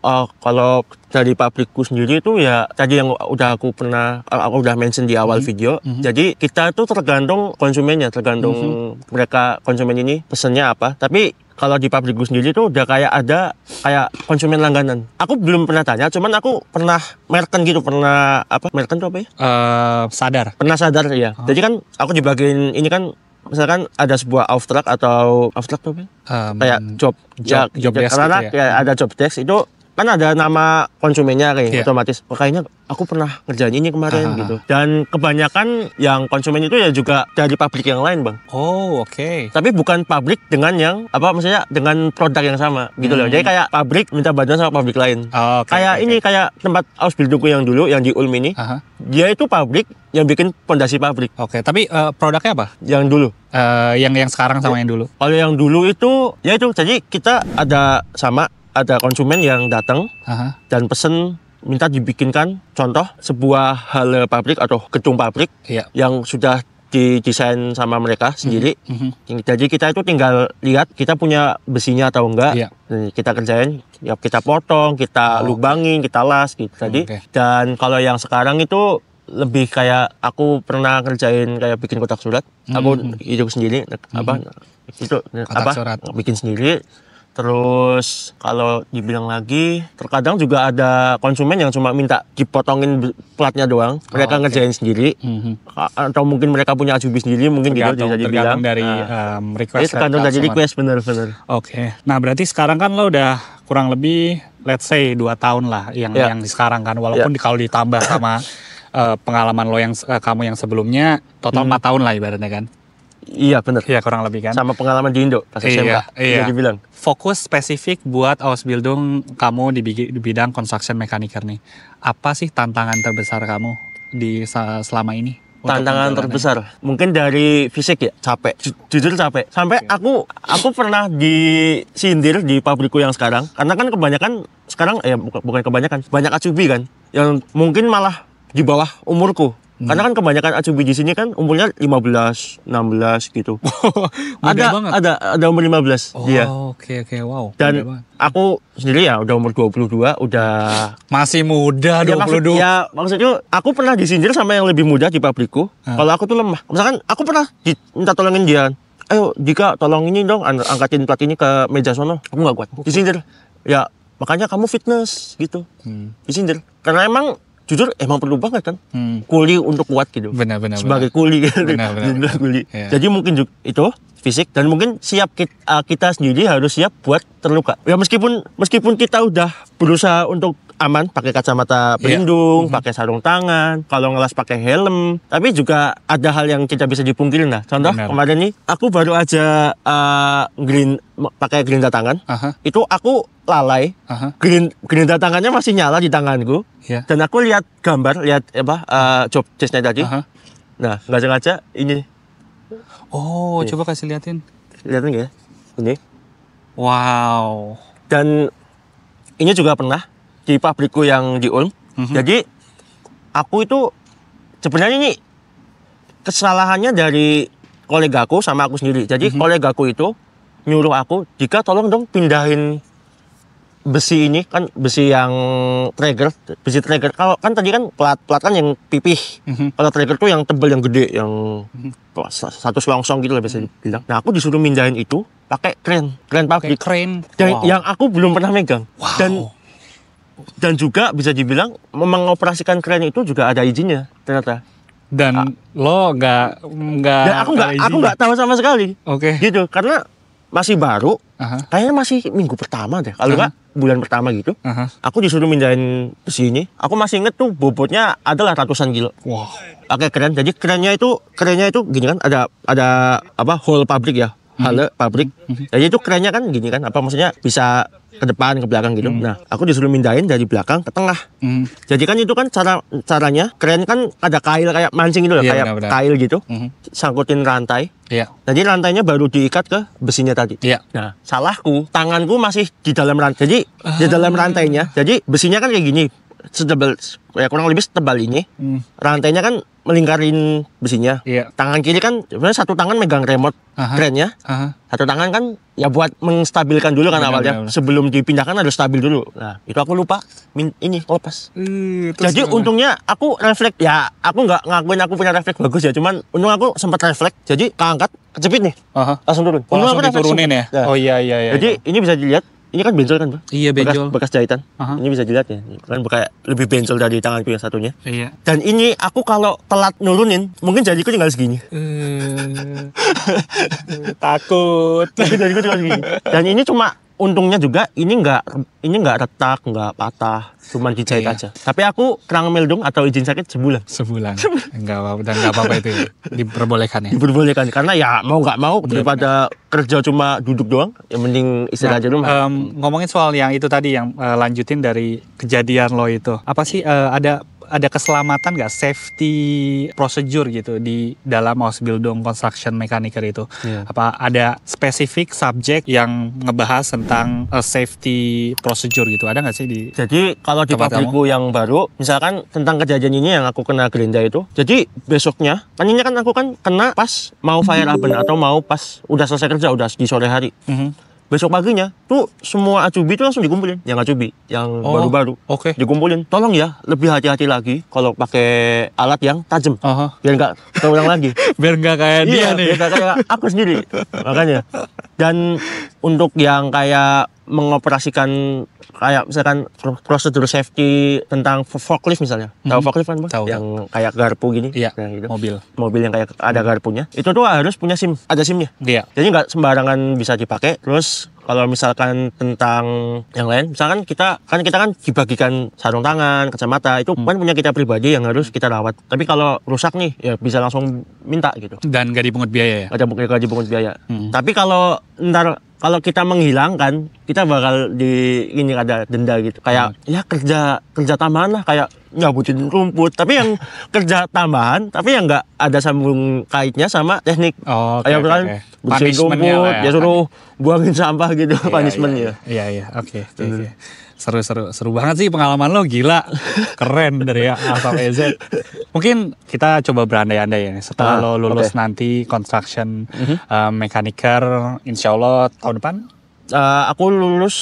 uh, kalau dari pabrikku sendiri itu ya tadi yang udah aku pernah eh, aku udah mention di awal mm -hmm. video. Mm -hmm. Jadi kita tuh tergantung konsumennya, tergantung mm -hmm. mereka konsumen ini pesennya apa. Tapi kalau di pabrikku sendiri tuh udah kayak ada kayak konsumen langganan. Aku belum pernah tanya, cuman aku pernah merken gitu, pernah apa merken tuh apa ya? Uh, sadar. Pernah sadar ya. Jadi kan aku dibagiin ini kan misalkan ada sebuah off track atau off track ya? um, kayak job job, ya, job desk karena gitu ya ada job desk itu kan ada nama konsumennya kayak yeah. otomatis oh, kayaknya aku pernah ngerjain ini kemarin Aha. gitu dan kebanyakan yang konsumen itu ya juga dari pabrik yang lain bang oh oke okay. tapi bukan pabrik dengan yang apa maksudnya dengan produk yang sama gitu hmm. loh jadi kayak pabrik minta bantuan sama pabrik lain oh, okay, kayak okay, ini kayak tempat Ausbildungku yang dulu yang di Ulm ini Aha. dia itu pabrik yang bikin pondasi pabrik oke okay, tapi uh, produknya apa yang dulu uh, yang yang sekarang sama ya, yang dulu kalau yang dulu itu ya itu jadi kita ada sama ada konsumen yang datang dan pesen minta dibikinkan contoh sebuah hal pabrik atau gedung pabrik iya. yang sudah didesain sama mereka mhm, sendiri. Mm -hmm. Jadi kita itu tinggal lihat kita punya besinya atau enggak. Iya. Kita kerjain, ya kita potong, kita oh. lubangin, kita las gitu. tadi. okay. dan kalau yang sekarang itu lebih kayak aku pernah kerjain kayak bikin kotak surat. Mm -hmm. Aku mhm, mhm. hidup sendiri mm -hmm. apa itu kotak apa surat. bikin sendiri Terus kalau dibilang lagi, terkadang juga ada konsumen yang cuma minta dipotongin platnya doang. Oh, mereka oh, okay. ngerjain sendiri, mm-hmm. atau mungkin mereka punya ajubi sendiri, mungkin gitu tergantung, gitu bisa dibilang. Tergantung dari nah, um, request. Jadi tergantung dari request benar benar. Oke. Okay. Nah berarti sekarang kan lo udah kurang lebih, let's say dua tahun lah yang yeah. yang sekarang kan. Walaupun yeah. kalau ditambah sama uh, pengalaman lo yang uh, kamu yang sebelumnya, total hmm. 4 tahun lah ibaratnya kan. Iya benar. Iya kurang lebih kan. Sama pengalaman di Indo pas iya, SMA. Iya. bilang. Fokus spesifik buat Ausbildung kamu di, bidang construction mechanical nih. Apa sih tantangan terbesar kamu di selama ini? tantangan terbesar mungkin dari fisik ya capek jujur capek sampai aku aku pernah disindir di pabrikku yang sekarang karena kan kebanyakan sekarang ya eh, bukan kebanyakan banyak acubi kan yang mungkin malah di bawah umurku Hmm. Karena kan kebanyakan acubi di sini kan umurnya 15, 16 gitu. ada banget. ada ada umur 15 oh, dia. oke okay, oke okay. wow. Dan aku sendiri ya udah umur 22 udah masih muda ya, 22. Maksud, ya maksudnya aku pernah disindir sama yang lebih muda di pabrikku. Hmm. Kalau aku tuh lemah. Misalkan aku pernah minta tolongin dia. Ayo jika tolong ini dong angkatin plat ini ke meja sono. Aku nggak kuat. Disindir. Ya makanya kamu fitness gitu. Hmm. Disindir. Karena emang jujur emang perlu banget kan hmm. kuli untuk kuat gitu benar benar sebagai benar. kuli gitu. benar, benar, benar. kuli yeah. jadi mungkin juga itu fisik dan mungkin siap kita, uh, kita sendiri harus siap buat terluka ya meskipun meskipun kita udah berusaha untuk aman pakai kacamata pelindung, yeah. pakai sarung tangan, kalau ngelas pakai helm. Tapi juga ada hal yang tidak bisa dipungkiri nah. Contoh Bener. kemarin nih aku baru aja uh, green pakai gerinda tangan. Aha. Itu aku lalai. Green gerinda tangannya masih nyala di tanganku. Yeah. Dan aku lihat gambar, lihat apa uh, job desknya tadi. Aha. Nah, nggak sengaja ini. Oh, ini. coba kasih liatin. Liatin ya? Ini. Wow. Dan ini juga pernah di pabrikku yang di Ulm. Mm-hmm. Jadi aku itu sebenarnya ini kesalahannya dari kolegaku sama aku sendiri. Jadi mm-hmm. kolegaku itu nyuruh aku, "Jika tolong dong pindahin besi ini kan besi yang trigger, besi trigger. Kalau kan tadi kan plat plat kan yang pipih. Mm-hmm. Kalau trigger tuh yang tebel yang gede yang mm-hmm. satu selongsong gitu lah biasanya mhm. dibilang. Nah, aku disuruh mindahin itu pakai crane, crane pabrik. Kren. Dan wow. yang aku belum pernah megang. Wow. Dan dan juga bisa dibilang mengoperasikan kren itu juga ada izinnya ternyata dan A ah. lo nggak nggak dan aku nggak aku nggak tahu sama sekali oke okay. gitu karena masih baru uh kayaknya masih minggu pertama deh kalau nggak bulan pertama gitu uh aku disuruh mindahin ke sini aku masih inget tuh bobotnya adalah ratusan kilo wow oke keren jadi kerennya itu kerennya itu gini kan ada ada apa hall pabrik ya mhm. hale pabrik. Mhm. Jadi itu kerennya kan gini kan, apa maksudnya bisa ke depan ke belakang gitu. Hmm. Nah, aku disuruh mindahin dari belakang ke tengah. Hmm. Jadi kan itu kan cara caranya keren kan ada kail kayak mancing gitu loh, yeah, kayak benar -benar. kail gitu. Hmm. Sangkutin rantai. Yeah. Jadi rantainya baru diikat ke besinya tadi. Yeah. Nah, salahku tanganku masih di dalam rantai. Jadi uh. di ah. dalam rantainya. Jadi besinya kan kayak gini, setebal ya kurang lebih setebal ini. Hmm. Rantainya kan melingkarin besinya. Iya. Tangan kiri kan sebenarnya satu tangan megang remote Aha. ya Satu tangan kan ya buat menstabilkan dulu kan awalnya. Sebelum dipindahkan harus stabil dulu. Nah, itu aku lupa min ini lepas. Jadi untungnya aku refleks ya aku nggak ngakuin aku punya refleks bagus ya, cuman untung aku sempat refleks. Jadi keangkat kejepit nih. Aha. Langsung turun. Oh, langsung aku diturunin refleks. Ya? ya. Oh iya iya iya. Jadi iya. ini bisa dilihat ini kan benjol kan, pak? Iya, benjol. Bekas, bekas jahitan. uh Ini bisa dilihat ya. Kan kayak lebih benjol dari tanganku yang satunya. Iya. Dan ini aku kalau telat nurunin, mungkin jadiku tinggal segini. Hmm. Takut. Jadiku tinggal segini. Dan ini cuma untungnya juga ini enggak ini enggak retak enggak patah cuman dijahit iya. aja tapi aku kerang dong atau izin sakit sebulan sebulan, enggak nggak apa dan nggak apa apa itu diperbolehkan ya diperbolehkan karena ya mau nggak mau daripada kerja cuma duduk doang yang mending istirahat nah, aja rumah um, ngomongin soal yang itu tadi yang uh, lanjutin dari kejadian lo itu apa sih uh, ada ada keselamatan nggak safety procedure gitu di dalam Ausbildung Construction Mechaniker itu? Yeah. Apa ada spesifik subjek yang ngebahas tentang uh, safety procedure gitu? Ada nggak sih di Jadi kalau di pabrikku yang baru, misalkan tentang kejadian ini yang aku kena gerinda itu. Jadi besoknya, kan ini kan aku kan kena pas mau fire oven atau mau pas udah selesai kerja udah di sore hari. Mm -hmm besok paginya tuh semua acubi itu langsung dikumpulin yang acubi yang oh, baru-baru oh, oke okay. dikumpulin tolong ya lebih hati-hati lagi kalau pakai alat yang tajam uh -huh. biar nggak terulang lagi biar nggak kayak iya, dia nih biar kayak aku sendiri makanya dan untuk yang kayak mengoperasikan kayak misalkan prosedur safety tentang forklift misalnya. Mm-hmm. Tahu mhm. forklift kan, Bang? Tahu. Yang kayak garpu gini. Iya. kayak nah, gitu. Mobil. Mobil yang kayak ada garpunya. Itu tuh harus punya SIM, ada simnya nya Jadi nggak sembarangan bisa dipakai. Terus kalau misalkan tentang yang lain, misalkan kita kan kita kan dibagikan sarung tangan, kacamata itu hmm. kan punya kita pribadi yang harus kita rawat. Tapi kalau rusak nih ya bisa langsung minta gitu. Dan gak dipungut biaya ya? Gak, gak dipungut biaya. Hmm. Tapi kalau ntar kalau kita menghilangkan kita bakal di ini ada denda gitu kayak hmm. ya kerja kerja tambahan lah kayak nyabutin rumput tapi yang kerja tambahan tapi yang nggak ada sambung kaitnya sama teknik oh, kayak okay, okay. bersihin rumput ya. ya suruh buangin sampah gitu yeah, ya. Iya, iya iya oke seru seru seru banget sih pengalaman lo gila keren dari ya sampai Z mungkin kita coba berandai-andai ya setelah ah, lo lulus okay. nanti construction mm -hmm. uh, eh, mechaniker insya Allah tahun depan uh, aku lulus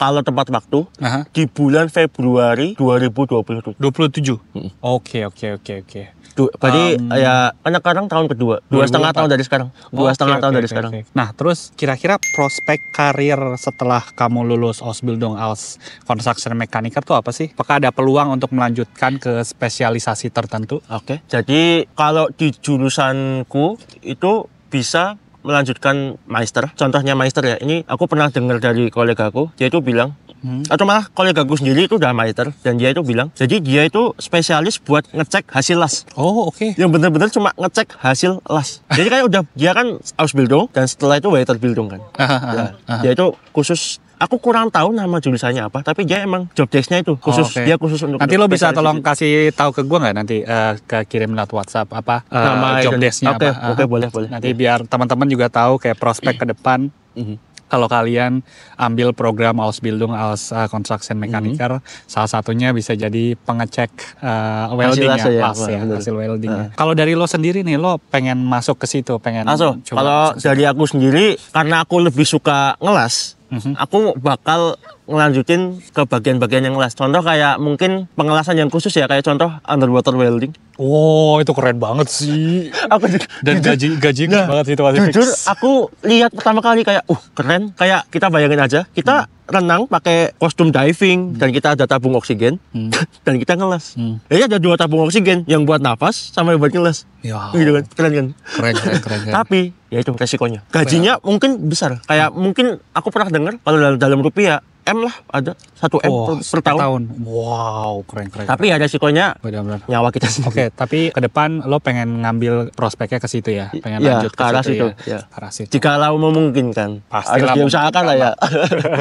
kalau tempat waktu -huh. di bulan Februari 2027. 27. Mhm. Oke oke oke oke. Du, berarti um, ya anak sekarang tahun kedua, dua setengah tahun dari sekarang, dua okay, setengah okay, tahun okay, dari okay, sekarang. Nah, terus kira-kira prospek karir setelah kamu lulus Ausbildung als Construction mekaniker tuh apa sih? Apakah ada peluang untuk melanjutkan ke spesialisasi tertentu? Oke. Okay. Jadi kalau di jurusanku itu bisa melanjutkan master. Contohnya master ya. Ini aku pernah dengar dari kolegaku, dia itu bilang Hmm. Cuma kolega gue sendiri itu udah master dan dia itu bilang, jadi dia itu spesialis buat ngecek hasil las. Oh oke. Okay. Yang benar-benar cuma ngecek hasil las. jadi kayak udah dia kan bildung dan setelah itu waiter bildung kan. nah, dia itu khusus aku kurang tahu nama jurusannya apa tapi dia emang job desknya itu khusus oh, okay. dia khusus untuk nanti lo bisa tolong itu. kasih tahu ke gue nggak nanti uh, ke kirim lewat WhatsApp apa uh, nama job desknya okay, apa oke okay, uh, boleh boleh nanti biar teman-teman juga tahu kayak prospek iya. ke depan mm -hmm kalau kalian ambil program Ausbildung als uh, eh, Construction mhm. Mechaniker, mm -hmm. salah satunya bisa jadi pengecek uh, welding ya, hasil ya, ya, ya hasil welding. Uh. Kalau dari lo sendiri nih, lo pengen masuk ke situ, pengen Aso, Kalau dari aku sendiri, karena aku lebih suka ngelas, mm -hmm. aku bakal ngelanjutin ke bagian-bagian yang les. Contoh kayak mungkin pengelasan yang khusus ya, kayak contoh underwater welding. Wow, itu keren banget sih. aku dan gaji gaji nah, banget sih itu masih Jujur, fix. aku lihat pertama kali kayak, uh keren. Kayak kita bayangin aja, kita hmm renang pakai kostum diving hmm. dan kita ada tabung oksigen hmm. dan kita ngeles. Hmm. Jadi ada dua tabung oksigen yang buat nafas sama yang buat ngeles. Ya. Gitu kan, keren kan? Keren, keren, keren. keren. Tapi ya itu resikonya. Gajinya keren. mungkin besar. Kayak hmm. mungkin aku pernah dengar kalau dalam, dalam rupiah m lah ada satu m oh, per, per tahun. tahun. Wow keren keren. Tapi ada risikonya Benar-benar. nyawa kita sendiri. Oke okay, tapi ke depan lo pengen ngambil prospeknya ke situ ya, pengen ya, lanjut ke, arah situ, ya? situ ya. ya. arah situ. Jika lo memungkinkan. Pasti bisa akan lah ya.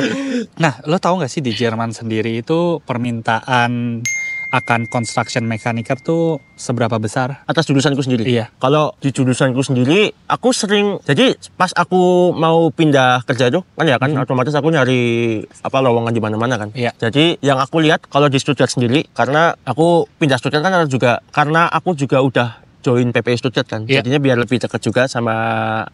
nah lo tahu nggak sih di Jerman sendiri itu permintaan akan construction mechanical tuh seberapa besar? Atas jurusanku sendiri. Iya. Kalau di jurusanku sendiri, aku sering jadi pas aku mau pindah kerja tuh kan ya kan hmm. otomatis aku nyari apa lowongan di mana-mana kan. Iya. Jadi yang aku lihat kalau di Stuttgart sendiri karena aku pindah Stuttgart kan juga karena aku juga udah join PPI Stuttgart kan. Yeah. Jadinya biar lebih dekat juga sama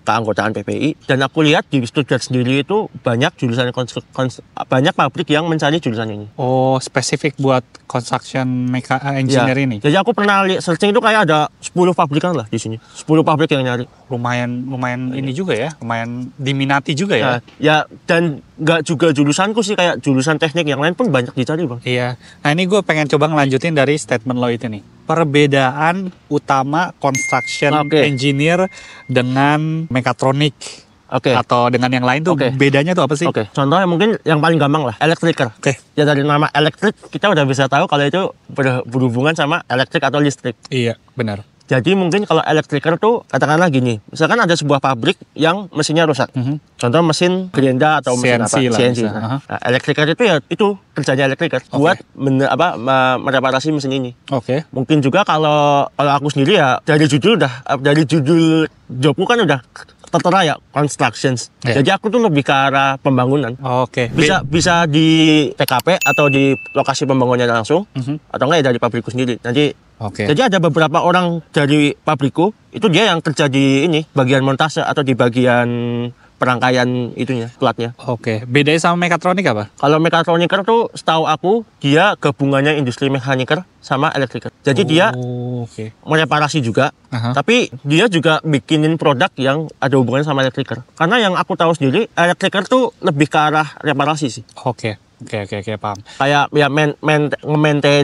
keanggotaan PPI. Dan aku lihat di Stuttgart sendiri itu banyak jurusan konstruk, konstru, banyak pabrik yang mencari jurusan ini. Oh, spesifik buat construction meka eh, iya. engineer ya. ini. Jadi aku pernah lihat searching itu kayak ada 10 pabrikan lah di sini. 10 pabrik yang nyari. Lumayan lumayan ya. ini juga ya, lumayan diminati juga ya. ya, ya dan nggak juga jurusanku sih kayak jurusan teknik yang lain pun banyak dicari, Bang. Iya. Nah, ini gue pengen coba ngelanjutin dari statement lo itu nih. Perbedaan utama construction okay. engineer dengan mekatronik okay. atau dengan yang lain tuh okay. bedanya tuh apa sih? Oke. Okay. Contohnya mungkin yang paling gampang lah, elektriker. Kan? Oke. Okay. Ya dari nama elektrik kita udah bisa tahu kalau itu ber berhubungan sama elektrik atau listrik. Iya, benar. Jadi mungkin kalau elektriker tuh katakanlah gini, misalkan ada sebuah pabrik yang mesinnya rusak. Mm -hmm. Contoh mesin gerinda atau mesin CNC apa? Lah, CNC. Nah, uh -huh. elektriker itu ya itu kerjanya elektriker okay. buat men, apa mereparasi mesin ini. Oke. Okay. Mungkin juga kalau kalau aku sendiri ya dari judul udah dari judul jobku kan udah tertera ya constructions. Yeah. Jadi aku tuh lebih ke arah pembangunan. Oh, Oke. Okay. Bisa Be bisa di TKP atau di lokasi pembangunannya langsung mm -hmm. atau enggak ya dari pabrikku sendiri. Nanti Oke. Okay. Jadi ada beberapa orang dari pabrikku itu dia yang kerja di ini bagian montase atau di bagian perangkaian itunya platnya. Oke, okay. bedanya sama mekatronik apa? Kalau mekatroniker tuh setahu aku dia gabungannya industri mekaniker sama elektriker. Jadi oh, dia okay. mereparasi juga, uh -huh. tapi dia juga bikinin produk yang ada hubungannya sama elektriker. Karena yang aku tahu sendiri elektriker tuh lebih ke arah reparasi sih. Oke. Okay. Oke okay, oke okay, oke okay, paham. Kayak ya men, men, maintain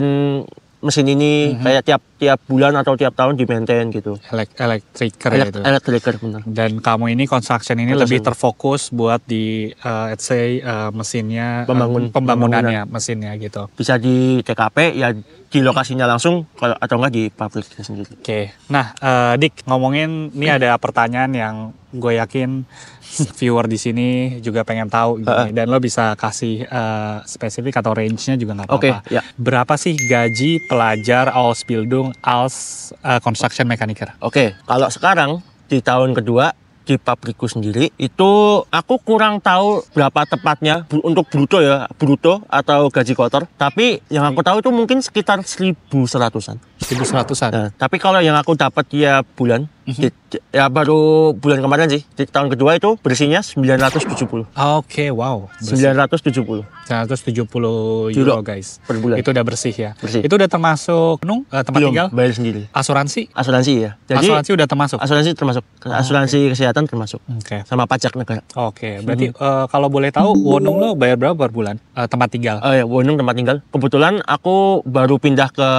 mesin ini mm-hmm. kayak tiap tiap bulan atau tiap tahun di maintain gitu. Elek elektriker Elek- itu. Elektriker benar. Dan kamu ini construction ini Construction. lebih terfokus buat di uh, let's say uh, mesinnya Pembangun, uh, pembangunannya pembangunan. mesinnya gitu. Bisa di TKP ya di lokasinya langsung kalau atau enggak di pabriknya sendiri. Oke. Okay. Nah, uh, Dik ngomongin ini hmm. ada pertanyaan yang gue yakin viewer di sini juga pengen tahu gini. Uh, Dan lo bisa kasih uh, spesifik atau range-nya juga nggak apa-apa. Okay, ya. yeah. Berapa sih gaji pelajar Ausbildung als uh, Construction Mechaniker? Oke, okay. kalau sekarang di tahun kedua di pabrikku sendiri itu aku kurang tahu berapa tepatnya untuk bruto ya bruto atau gaji kotor tapi yang aku tahu itu mungkin sekitar 1100-an 1100-an nah, tapi kalau yang aku dapat ya bulan -hmm. ya baru bulan kemarin sih. di tahun kedua itu bersihnya 970. Oke, okay, wow. Bersih. 970. 970 euro, euro guys. Per bulan. Itu udah bersih ya. Bersih. Itu udah termasuk nung uh, tempat Belum, tinggal? bayar sendiri. Asuransi? Asuransi ya. Jadi, asuransi udah termasuk. Asuransi termasuk. Asuransi oh, okay. kesehatan termasuk. Oke. Okay. Sama pajak negara. Oke, okay. Hmm. berarti hmm. uh, kalau boleh tahu Wonung lo bayar berapa per bulan uh, tempat tinggal? Oh uh, ya, Wonung tempat tinggal. Kebetulan aku baru pindah ke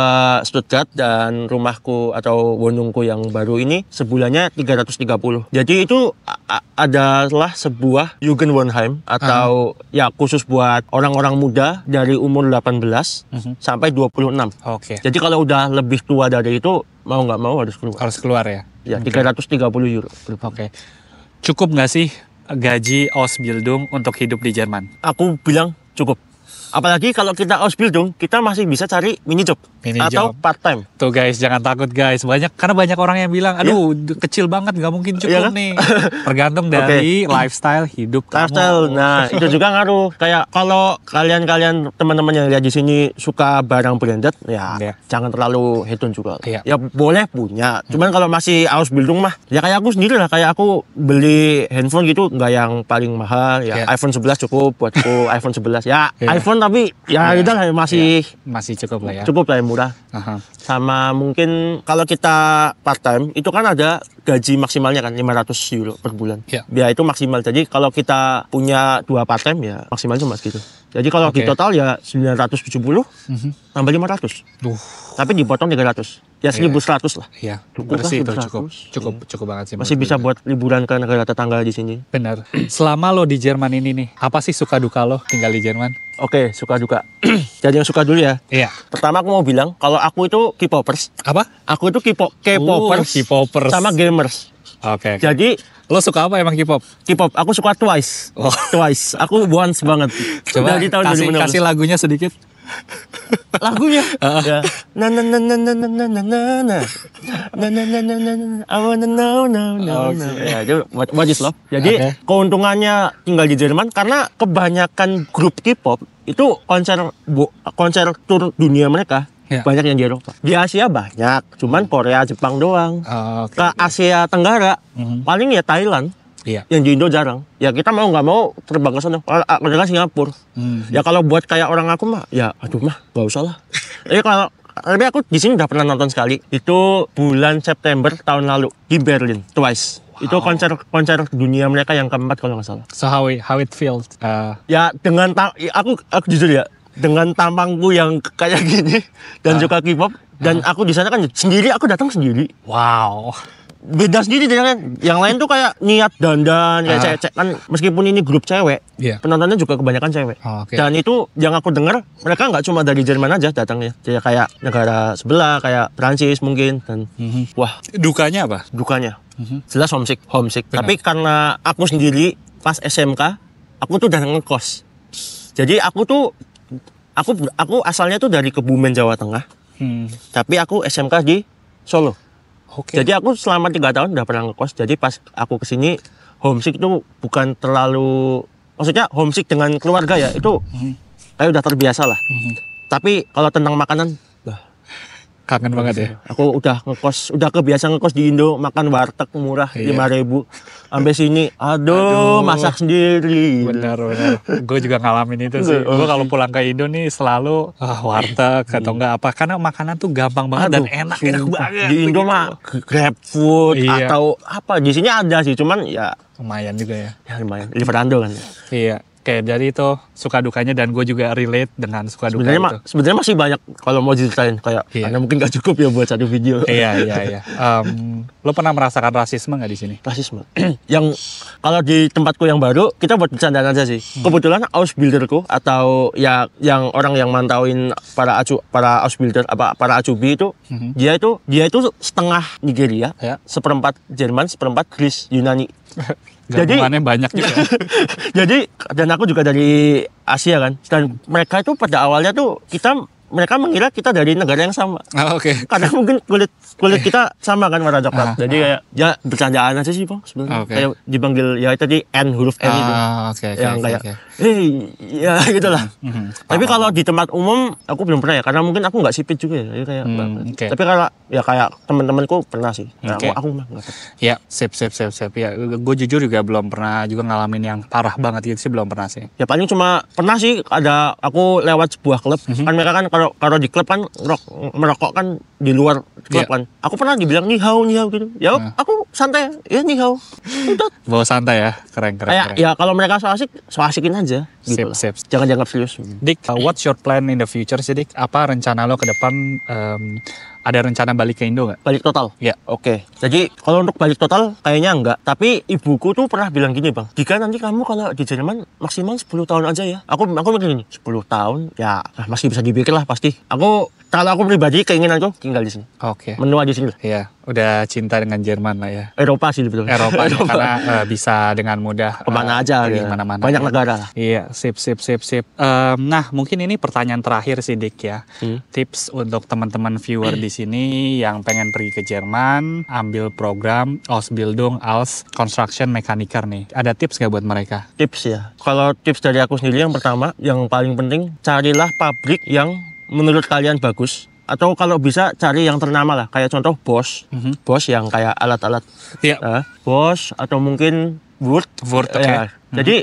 Stuttgart dan rumahku atau Wonungku yang baru ini sebulannya 330. Jadi itu adalah sebuah Jugend atau uh-huh. ya khusus buat orang-orang muda dari umur 18 uh-huh. Mhm. sampai 26. Oke. Okay. Jadi kalau udah lebih tua dari itu mau nggak mau harus keluar. Harus keluar ya. Ya, okay. 330 euro. Oke. Okay. Cukup nggak sih gaji Ausbildung untuk hidup di Jerman? Aku bilang cukup. Apalagi kalau kita dong kita masih bisa cari mini job mini atau job. part time. Tuh guys, jangan takut guys. Banyak karena banyak orang yang bilang, "Aduh, yeah. kecil banget nggak mungkin iya cukup yeah, kan? nih." Tergantung dari okay. lifestyle hidup lifestyle. Nah, itu juga ngaruh. Kayak kalau kalian-kalian teman-teman yang lihat di sini suka barang branded, ya yeah. jangan terlalu hedon juga. Yeah. Ya boleh punya. Cuman kalau masih dong mah, ya kayak aku sendiri lah, kayak aku beli handphone gitu nggak yang paling mahal, ya yeah. iPhone 11 cukup buatku, iPhone 11. Ya, yeah. iPhone tapi ya, itu iya. masih ya, masih cukup lah ya. Cukup lah yang murah. Aha. Sama mungkin kalau kita part time itu kan ada gaji maksimalnya kan 500 euro per bulan. Ya, ya itu maksimal. Jadi kalau kita punya dua part time ya maksimal cuma segitu. Jadi kalau okay. di total ya 970 mm-hmm. tambah 500. Duh. Tapi dipotong 300. Ya 1100 iya. yeah. lah. Iya. Cukup lah, itu cukup. Cukup yeah. cukup banget sih. Masih bisa buat liburan ke negara tetangga di sini. Benar. Selama lo di Jerman ini nih, apa sih suka duka lo tinggal di Jerman? Oke, okay, suka duka. Jadi yang suka dulu ya. Iya. Pertama aku mau bilang kalau aku itu K-popers. Apa? Aku itu K-popers. Oh, K-popers. Sama gamers. Oke. okay. Jadi Lo suka apa emang K-pop? K-pop, aku suka Twice. Oh. Twice. Aku once banget. Coba Dari tahun kasih, kasih lagunya sedikit. lagunya Na na na na na na na na na na na na na na na I wanna know na na na. ya jadi what is love jadi keuntungannya tinggal di Jerman karena kebanyakan grup K-pop itu konser konser tur dunia mereka ya. banyak yang di Eropa. Di Asia banyak, cuman Korea, Jepang doang. Oh, ah, okay. Ke Asia Tenggara mm-hmm. paling ya Thailand. Iya. Yang di Indo jarang. Ya kita mau nggak mau terbang ke sana. Kedengar ah, Singapura. Mm-hmm. Ya kalau buat kayak orang aku mah, ya aduh mah gak usah lah. Jadi iya, kalau tapi aku di sini udah pernah nonton sekali. Itu bulan September tahun lalu di Berlin, Twice. Wow. Itu konser konser dunia mereka yang keempat kalau nggak salah. So how it, how it feels? Uh... Ya dengan ya, aku aku jujur ya dengan tampangku yang kayak gini dan nah. suka K-pop dan ah. aku di sana kan sendiri aku datang sendiri. Wow. Beda sendiri dengan yang lain tuh kayak niat dandan kayak ah. cewek-cewek kan meskipun ini grup cewek, yeah. penontonnya juga kebanyakan cewek. Oh, okay. Dan itu yang aku dengar mereka nggak cuma dari Jerman aja datangnya, jadi kayak negara sebelah kayak Prancis mungkin dan mm -hmm. wah. Dukanya apa? Dukanya. Mm -hmm. Jelas homesick, homesick. Benar. Tapi karena aku sendiri pas SMK aku tuh udah ngekos. Jadi aku tuh aku aku asalnya tuh dari Kebumen Jawa Tengah hmm. tapi aku SMK di Solo okay. jadi aku selama tiga tahun udah pernah ngekos jadi pas aku kesini homesick tuh bukan terlalu maksudnya homesick dengan keluarga ya itu hmm. kayak udah terbiasa lah hmm. tapi kalau tentang makanan kangen iya, banget ya. Iya. Aku udah ngekos, udah kebiasa ngekos di Indo makan warteg murah iya. lima iya. ribu. Sampai sini, aduh, aduh, masak sendiri. Benar benar. Gue juga ngalamin itu sih. Gue kalau pulang ke Indo nih selalu ah, warteg atau enggak apa, karena makanan tuh gampang banget aduh, dan enak, enak banget. Di Indo gitu. mah grab food iya. atau apa, di sini ada sih, cuman ya lumayan juga ya. Ya lumayan, Liverando kan. Ya? Iya. Oke, jadi itu suka dukanya dan gue juga relate dengan suka duka sebenarnya itu. Ma sebenarnya masih banyak kalau mau ceritain kayak yeah. karena mungkin gak cukup ya buat satu video. iya, iya, iya. lo pernah merasakan rasisme gak di sini? Rasisme. yang kalau di tempatku yang baru kita buat bercanda aja sih. Hmm. Kebetulan ausbilderku atau ya yang orang yang mantauin para acu para builder apa para acubi itu hmm. dia itu dia itu setengah Nigeria, ya. seperempat Jerman, seperempat Greece, Yunani. jadi banyak juga. jadi dan aku juga dari Asia kan. Dan mereka itu pada awalnya tuh kita mereka mengira kita dari negara yang sama. Ah, Oke. Okay. Karena mungkin kulit kulit kita sama kan warna coklat. Ah, Jadi ah. kayak ya bercandaan aja sih bang sebenarnya. Ah, okay. Kayak dipanggil ya tadi N huruf N ah, itu. Okay, okay, yang kayak okay. hey ya gitulah. Mm -hmm. Tapi kalau di tempat umum aku belum pernah ya karena mungkin aku nggak sipit juga ya. Jadi kayak hmm, okay. Tapi kalau ya kayak teman-temanku pernah sih. Nah, okay. aku, aku mah enggak. Ya, sip sip sip sip ya. Gue jujur juga belum pernah juga ngalamin yang parah banget gitu sih belum pernah sih. Ya paling cuma pernah sih ada aku lewat sebuah klub. Mm -hmm. Kan mereka kan kalau kalau kalau di klub kan rok, merokok kan di luar klub yeah. kan. Aku pernah dibilang nih hau nih hau gitu. Ya nah. aku santai ya nih hau. Bawa santai ya, keren keren. Kayak keren. ya kalau mereka so asik, so asikin aja. Gitu sip, sip. Jangan jangan serius. Dik, uh, what's your plan in the future sih Dik? Apa rencana lo ke depan um, ada rencana balik ke Indo nggak? Balik total? Ya. Oke. Okay. Jadi kalau untuk balik total kayaknya enggak. Tapi ibuku tuh pernah bilang gini bang, jika nanti kamu kalau di Jerman maksimal 10 tahun aja ya. Aku aku mikir gini, 10 tahun ya masih bisa dibikin lah pasti. Aku kalau aku pribadi keinginanku tinggal di sini. Oke. Okay. Menua di sini. Iya, udah cinta dengan Jerman lah ya. Eropa sih betul. Eropa, Eropa. karena uh, bisa dengan mudah kemana uh, eh, aja, gitu. mana mana. Banyak ya. negara lah. Iya, sip sip sip sip. Um, nah, mungkin ini pertanyaan terakhir sih Dik ya. Hmm. Tips untuk teman-teman viewer di sini yang pengen pergi ke Jerman, ambil program Ausbildung als Construction Mechaniker nih. Ada tips nggak buat mereka? Tips ya. Kalau tips dari aku sendiri yang pertama, yang paling penting carilah pabrik yang menurut kalian bagus atau kalau bisa cari yang ternama lah kayak contoh bos, mm -hmm. bos yang kayak alat-alat yeah. uh, bos atau mungkin Word Word okay. ya. mm -hmm. jadi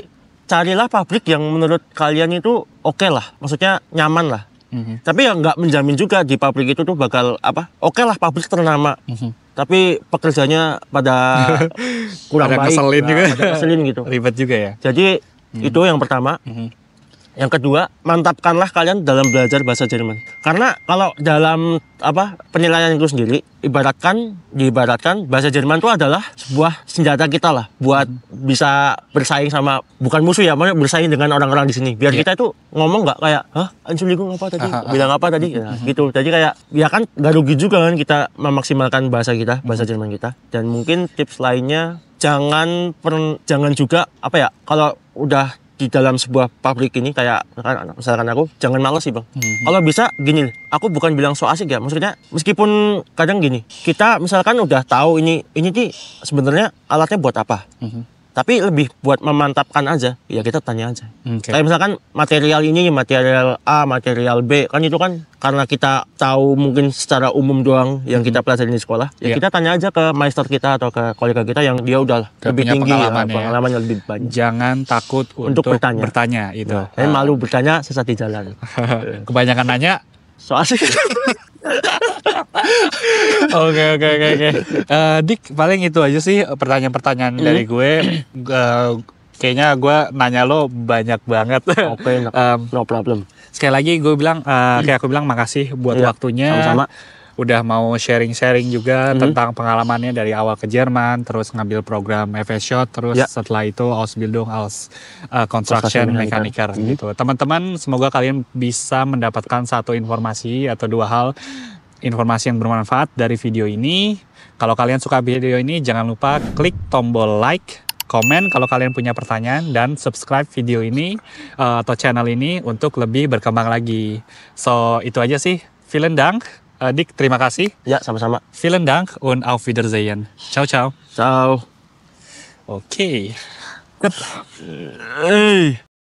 carilah pabrik yang menurut kalian itu oke okay lah maksudnya nyaman lah mm -hmm. tapi yang nggak menjamin juga di pabrik itu tuh bakal apa oke okay lah pabrik ternama mm -hmm. tapi pekerjanya pada kurang pada baik keselin nah, juga. pada keselin gitu ribet juga ya jadi mm -hmm. itu yang pertama mm -hmm yang kedua, mantapkanlah kalian dalam belajar bahasa Jerman. Karena kalau dalam apa penilaian itu sendiri, ibaratkan diibaratkan bahasa Jerman itu adalah sebuah senjata kita lah buat hmm. bisa bersaing sama bukan musuh ya, maksudnya bersaing dengan orang-orang di sini. Biar yeah. kita itu ngomong nggak kayak, hah, lingkung apa tadi? Bilang apa tadi? Ya, hmm. gitu. Jadi kayak ya kan gak rugi juga kan kita memaksimalkan bahasa kita, bahasa Jerman kita. Dan mungkin tips lainnya jangan per, jangan juga apa ya kalau udah di dalam sebuah pabrik ini kayak misalkan aku jangan males sih bang hmm. kalau bisa gini aku bukan bilang so asik ya maksudnya meskipun kadang gini kita misalkan udah tahu ini ini sih sebenarnya alatnya buat apa hmm tapi lebih buat memantapkan aja ya kita tanya aja okay. kayak misalkan material ini material A material B kan itu kan karena kita tahu mungkin secara umum doang yang kita hmm. pelajari di sekolah yeah. ya iya. kita tanya aja ke master kita atau ke kolega kita yang dia udah Gak lebih tinggi ya, pengalaman ya, pengalamannya lebih banyak jangan takut untuk, untuk bertanya bertanya itu nah, ya. uh. malu bertanya sesat di jalan kebanyakan nanya soal sih Oke oke oke oke. Eh, Dik paling itu aja sih pertanyaan-pertanyaan mm. dari gue. Uh, kayaknya gue nanya lo banyak banget. Oke, okay, um, no problem. Sekali lagi gue bilang, uh, kayak aku bilang makasih buat yeah, waktunya. Sama-sama udah mau sharing-sharing juga mm -hmm. tentang pengalamannya dari awal ke Jerman, terus ngambil program FSJ, terus yeah. setelah itu Ausbildung als uh, eh, Construction Mechaniker mm -hmm. gitu. Teman-teman, semoga kalian bisa mendapatkan satu informasi atau dua hal informasi yang bermanfaat dari video ini. Kalau kalian suka video ini, jangan lupa klik tombol like, komen kalau kalian punya pertanyaan dan subscribe video ini uh, atau channel ini untuk lebih berkembang lagi. So itu aja sih. Vielen Dank. Uh, Dik, terima kasih. Ya, sama-sama. Vielen Dank und auf Wiedersehen. Ciao, ciao. Ciao. Oke. Okay. Hey.